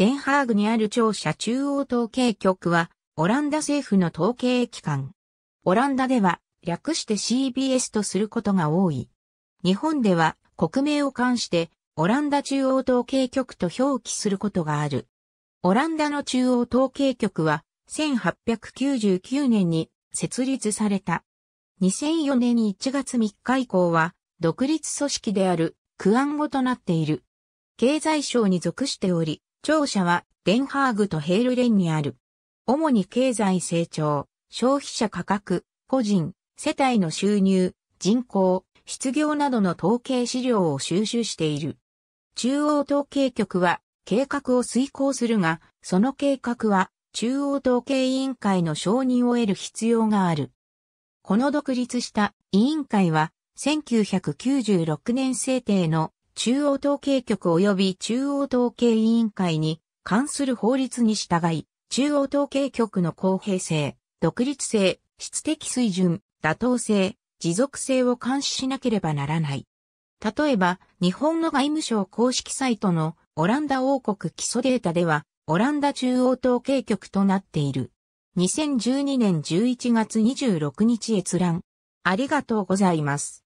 デンハーグにある庁舎中央統計局は、オランダ政府の統計機関。オランダでは、略して CBS とすることが多い。日本では、国名を冠して、オランダ中央統計局と表記することがある。オランダの中央統計局は、1899年に設立された。2004年に1月3日以降は、独立組織である、区案語となっている。経済省に属しており、庁舎はデンハーグとヘールレンにある。主に経済成長、消費者価格、個人、世帯の収入、人口、失業などの統計資料を収集している。中央統計局は計画を遂行するが、その計画は中央統計委員会の承認を得る必要がある。この独立した委員会は1996年制定の中央統計局及び中央統計委員会に関する法律に従い、中央統計局の公平性、独立性、質的水準、妥当性、持続性を監視しなければならない。例えば、日本の外務省公式サイトのオランダ王国基礎データでは、オランダ中央統計局となっている。2012年11月26日閲覧。ありがとうございます。